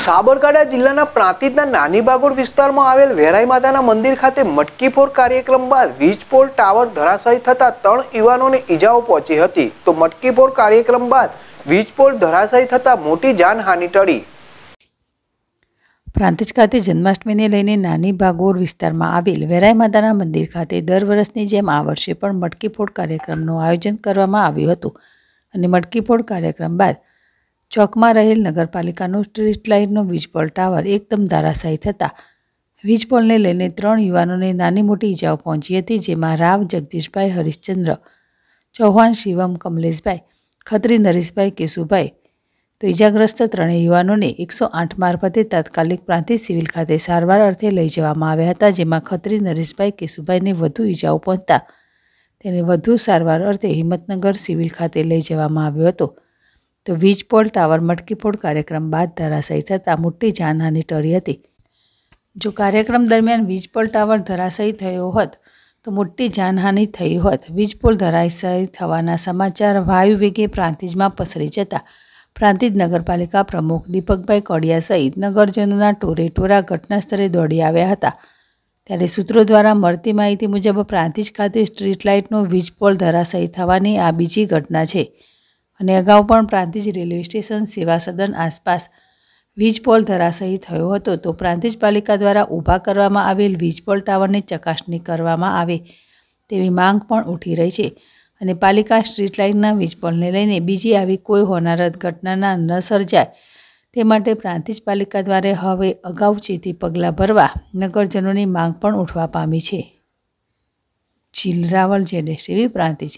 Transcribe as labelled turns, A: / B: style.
A: સાબરકાંઠા જિલ્લાના પ્રાંતિજના નાની બાગોર વિસ્તારમાં આવેલ વેરાઈ માતાના મંદિર ખાતે મટકીફોર કાર્યક્રમ બાદ વીજ ટાવર ધરાશાયી થતા ત્રણ યુવાનોને ઈજાઓ પહોંચી હતી તો મટકીફોર કાર્યક્રમ બાદ વીજ ધરાશાયી થતા મોટી જાનહાનિ ટળી
B: પ્રાંતિજ ખાતે જન્માષ્ટમીને લઈને નાની બાગોર વિસ્તારમાં આવેલ વેરાઈ માતાના મંદિર ખાતે દર વર્ષની જેમ આ વર્ષે પણ મટકીફોડ કાર્યક્રમનું આયોજન કરવામાં આવ્યું હતું અને મટકીફોડ કાર્યક્રમ બાદ ચોકમાં રહેલ નગરપાલિકાનો સ્ટ્રીટ લાઇટનો વીજપોલ ટાવર એકદમ ધારાશાયી થતાં વીજપોલને લઈને ત્રણ યુવાનોને નાની મોટી ઇજાઓ પહોંચી હતી જેમાં રાવ જગદીશભાઈ હરિશ્ચંદ્ર ચૌહાણ શિવમ કમલેશભાઈ ખત્રી નરેશભાઈ કેશુભાઈ તો ઇજાગ્રસ્ત ત્રણેય યુવાનોને એકસો આઠ મારફતે તાત્કાલિક પ્રાંતિ સિવિલ ખાતે સારવાર અર્થે લઈ જવામાં આવ્યા હતા જેમાં ખત્રી નરેશભાઈ કેશુભાઈને વધુ ઇજાઓ પહોંચતા તેને વધુ સારવાર અર્થે હિંમતનગર સિવિલ ખાતે લઈ જવામાં આવ્યો હતો તો વીજપોળ ટાવર મટકીફોડ કાર્યક્રમ બાદ ધરાશયી થતાં મોટી જાનહાની ટળી હતી જો કાર્યક્રમ દરમિયાન વીજપોળ ટાવર ધરાશયી થયો હોત તો મોટી જાનહાની થઈ હોત વીજપોળ ધરાશયી થવાના સમાચાર વાયુ પ્રાંતિજમાં પસરી જતા પ્રાંતિજ નગરપાલિકા પ્રમુખ દીપકભાઈ કડિયા સહિત નગરજનોના ટોરે ટોરા ઘટનાસ્થળે દોડી આવ્યા હતા ત્યારે સૂત્રો દ્વારા મળતી માહિતી મુજબ પ્રાંતિજ ખાતે સ્ટ્રીટ લાઇટનો વીજપોલ ધરાશયી થવાની આ બીજી ઘટના છે અને અગાઉ પણ પ્રાંતિજ રેલવે સ્ટેશન સેવા સદન આસપાસ વીજપોલ ધરાશયી થયો હતો તો પ્રાંતિજ પાલિકા દ્વારા ઊભા કરવામાં આવેલ વીજપોલ ટાવરની ચકાસણી કરવામાં આવે તેવી માંગ પણ ઉઠી રહી છે અને પાલિકા સ્ટ્રીટ લાઇટના વીજપોલને લઈને બીજી આવી કોઈ હોનારત ઘટનાના ન સર્જાય તે માટે પ્રાંતિજ પાલિકા દ્વારા હવે અગાઉ ચેતી પગલાં ભરવા નગરજનોની માંગ પણ ઉઠવા પામી છે ચિલરાવલ જેડેશ એવી પ્રાંતિજ